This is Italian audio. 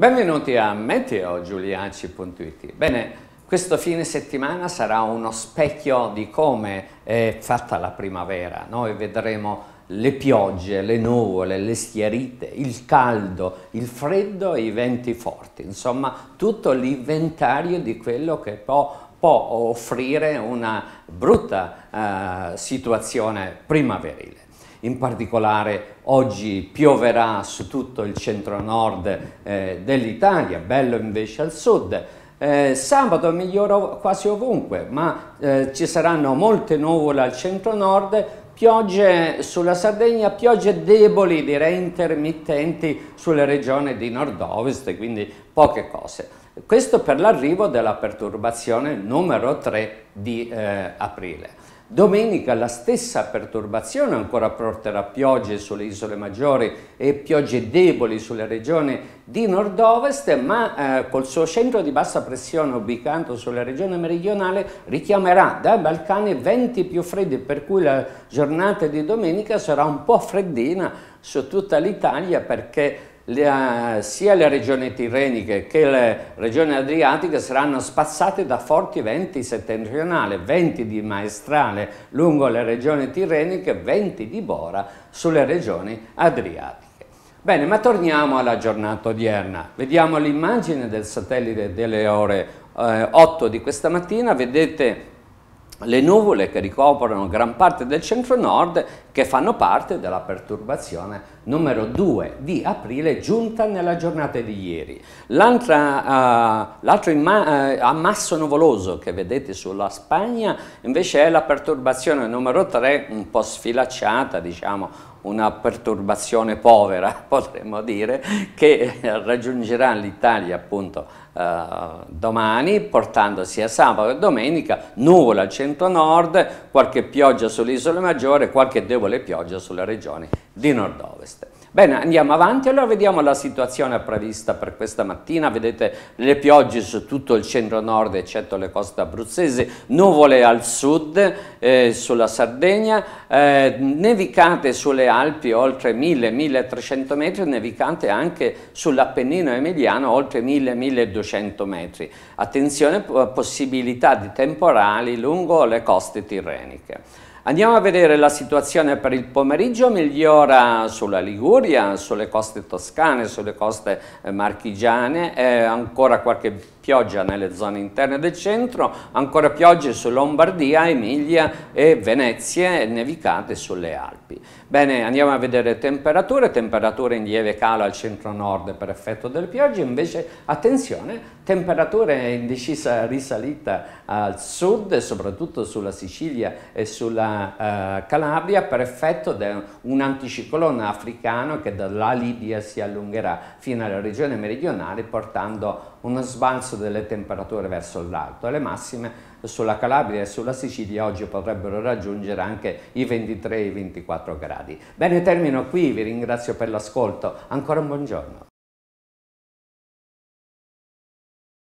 Benvenuti a meteogiuliaci.it. Bene, questo fine settimana sarà uno specchio di come è fatta la primavera. Noi vedremo le piogge, le nuvole, le schiarite, il caldo, il freddo e i venti forti. Insomma, tutto l'inventario di quello che può può offrire una brutta eh, situazione primaverile in particolare oggi pioverà su tutto il centro-nord eh, dell'Italia, bello invece al sud. Eh, sabato migliora quasi ovunque, ma eh, ci saranno molte nuvole al centro-nord, piogge sulla Sardegna, piogge deboli, direi intermittenti sulle regioni di nord-ovest, quindi poche cose. Questo per l'arrivo della perturbazione numero 3 di eh, aprile. Domenica la stessa perturbazione ancora porterà piogge sulle isole maggiori e piogge deboli sulle regioni di nord-ovest, ma eh, col suo centro di bassa pressione ubicato sulla regione meridionale richiamerà dai Balcani venti più freddi, per cui la giornata di domenica sarà un po' freddina su tutta l'Italia perché le, eh, sia le regioni tirreniche che le regioni adriatiche saranno spazzate da forti venti settentrionali, venti di maestrale lungo le regioni tirreniche, venti di bora sulle regioni adriatiche. Bene, ma torniamo alla giornata odierna. Vediamo l'immagine del satellite delle ore eh, 8 di questa mattina, vedete le nuvole che ricoprono gran parte del centro-nord che fanno parte della perturbazione numero 2 di aprile giunta nella giornata di ieri. Eh, l'altro uh, uh, ammasso nuvoloso che vedete sulla Spagna invece è la perturbazione numero 3 un po' sfilacciata diciamo una perturbazione povera, potremmo dire, che raggiungerà l'Italia appunto eh, domani, portandosi a sabato e domenica nuvola al centro-nord, qualche pioggia sull'isola maggiore, qualche debole pioggia sulle regioni di nord-ovest. Bene, andiamo avanti, allora vediamo la situazione prevista per questa mattina, vedete le piogge su tutto il centro-nord eccetto le coste abruzzesi, nuvole al sud eh, sulla Sardegna, eh, nevicate sulle Alpi oltre 1000-1300 metri, nevicate anche sull'Appennino Emiliano oltre 1000-1200 metri. Attenzione, possibilità di temporali lungo le coste tirreniche. Andiamo a vedere la situazione per il pomeriggio, migliora sulla Liguria, sulle coste toscane, sulle coste eh, marchigiane, eh, ancora qualche pioggia nelle zone interne del centro, ancora piogge su Lombardia, Emilia e Venezia e nevicate sulle Alpi. Bene, andiamo a vedere temperature, temperature in lieve calo al centro-nord per effetto delle piogge, invece, attenzione, temperature in decisa risalita al sud, soprattutto sulla Sicilia e sulla eh, Calabria, per effetto di un anticiclone africano che dalla Libia si allungherà fino alla regione meridionale, portando uno sbalzo delle temperature verso l'alto. Le massime sulla Calabria e sulla Sicilia oggi potrebbero raggiungere anche i 23 24 gradi. Bene, termino qui, vi ringrazio per l'ascolto, ancora un buongiorno.